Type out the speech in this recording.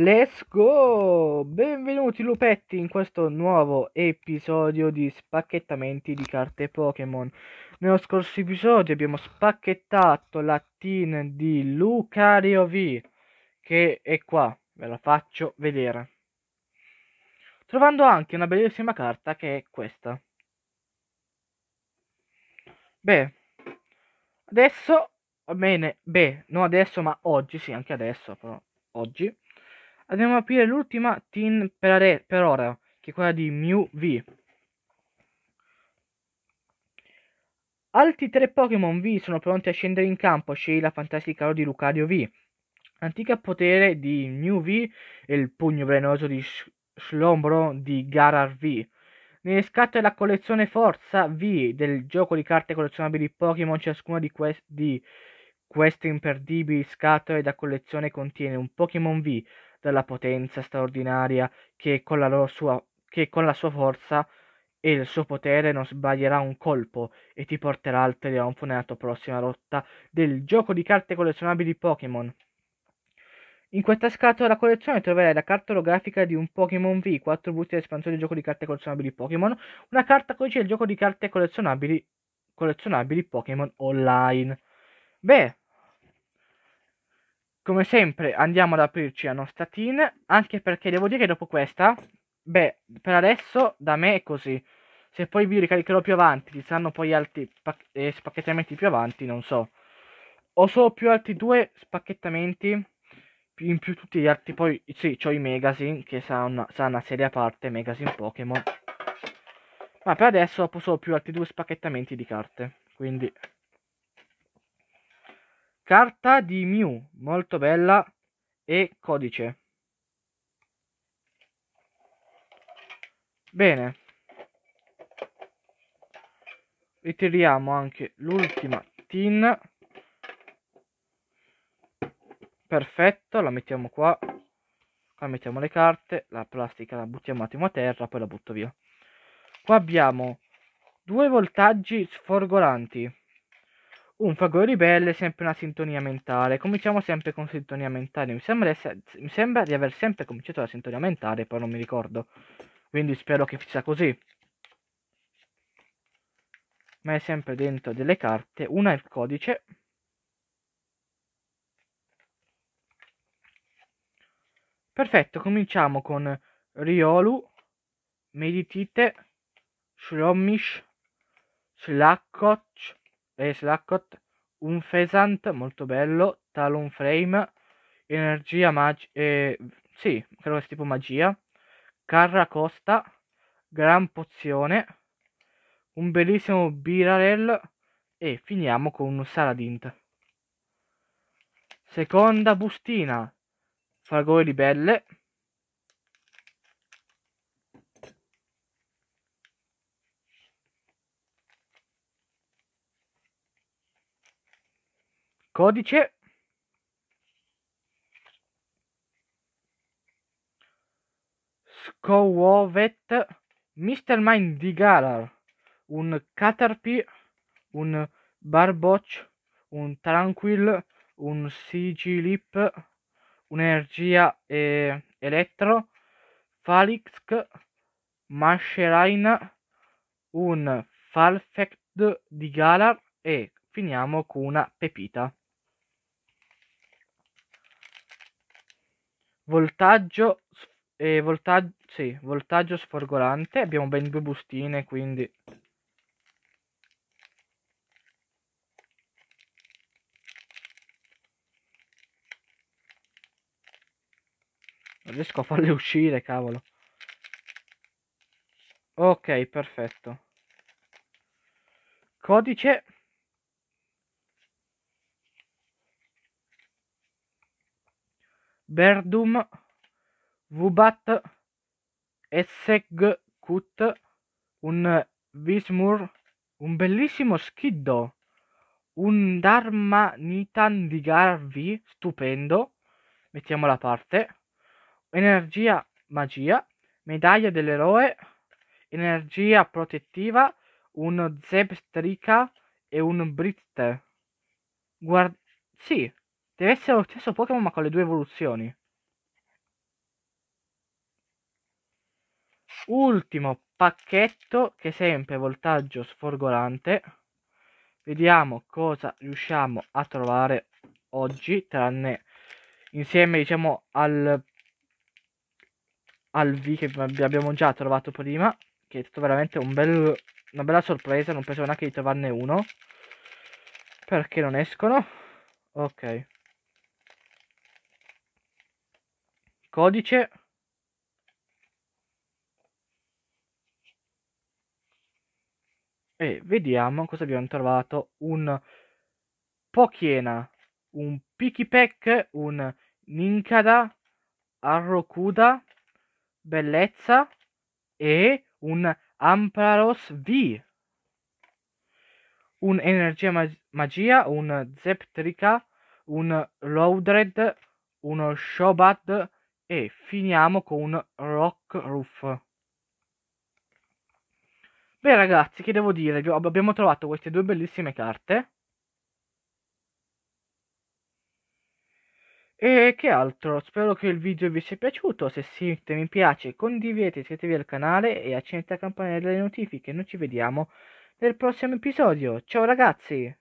Let's go! Benvenuti lupetti in questo nuovo episodio di spacchettamenti di carte Pokémon. Nello scorso episodio abbiamo spacchettato la tin di Lucario V, che è qua, ve la faccio vedere. Trovando anche una bellissima carta che è questa. Beh, adesso, bene, beh, non adesso ma oggi, sì anche adesso però, oggi Andiamo ad aprire l'ultima tin per, per ora, che è quella di Mew V. Altri tre Pokémon V sono pronti a scendere in campo, scegli la fantastica oro di Lucario V, L'antica potere di New V e il pugno velenoso di Slombro di Garar V. Nelle scatole la collezione Forza V del gioco di carte collezionabili Pokémon, ciascuna di, quest di queste imperdibili scatole da collezione contiene un Pokémon V, dalla potenza straordinaria che con la, sua, che con la sua forza e il suo potere non sbaglierà un colpo e ti porterà al trionfo nella tua prossima rotta del gioco di carte collezionabili Pokémon. In questa scatola della collezione troverai la carta orografica di un Pokémon V, 4 busti di espansione del gioco di carte collezionabili Pokémon, una carta codice del gioco di carte collezionabili, collezionabili Pokémon online. Beh, come sempre andiamo ad aprirci la nostra tin, anche perché devo dire che dopo questa, beh, per adesso da me è così. Se poi vi ricaricherò più avanti, ci saranno poi altri eh, spacchettamenti più avanti, non so. Ho solo più altri due spacchettamenti, in più tutti gli altri, poi sì, ho i Magazine, che sarà sarà una serie a parte, Magazine Pokémon. Ma per adesso ho solo più altri due spacchettamenti di carte, quindi... Carta di Mew, molto bella, e codice. Bene. Ritiriamo anche l'ultima tin. Perfetto, la mettiamo qua. Qua mettiamo le carte, la plastica la buttiamo un attimo a terra, poi la butto via. Qua abbiamo due voltaggi sforgolanti. Un fago ribelle sempre una sintonia mentale. Cominciamo sempre con sintonia mentale. Mi sembra, essere, mi sembra di aver sempre cominciato la sintonia mentale, poi non mi ricordo. Quindi spero che sia così. Ma è sempre dentro delle carte. Una è il codice. Perfetto, cominciamo con Riolu, Meditite, Shlomish, Slakoch, Slackoth, un Pheasant molto bello, Talon Frame, Energia Magica, eh, sì, credo sia tipo Magia, Carra Costa, Gran Pozione, un bellissimo Birarel e finiamo con un Saladint. Seconda bustina, Fragole di Belle, codice Scowovet Mr. Mind di Galar un Caterpie un Barboch un Tranquil un Sigilip un'Energia e Elettro Falix Mascherine un Falfect di Galar e finiamo con una pepita. voltaggio, eh, voltaggio, sì, voltaggio sforgolante. Abbiamo ben due bustine, quindi... Non riesco a farle uscire, cavolo. Ok, perfetto. Codice Berdum, Vubat, Esseghkut, un Vismur, un bellissimo Schiddo, un Dharmanitan di Garvi, stupendo, mettiamola a parte, energia magia, medaglia dell'eroe, energia protettiva, un Zebstrika e un Brit. Guard- sì, Deve essere lo stesso Pokémon ma con le due evoluzioni. Ultimo pacchetto che è sempre voltaggio sforgolante. Vediamo cosa riusciamo a trovare oggi, tranne insieme diciamo al, al V che abbiamo già trovato prima, che è stato veramente un bel, una bella sorpresa, non pensavo neanche di trovarne uno. Perché non escono? Ok. codice e vediamo cosa abbiamo trovato un Pochiena un Pikipek un Ninkada Arrokuda Bellezza e un Amparos V un Energia mag Magia un Zeptrica un Loadred uno Shobad e finiamo con Rock Roof. Beh ragazzi, che devo dire? Abbiamo trovato queste due bellissime carte. E che altro? Spero che il video vi sia piaciuto, se sì mi piace condividete, iscrivetevi al canale e accendete la campanella delle notifiche. Noi ci vediamo nel prossimo episodio. Ciao ragazzi!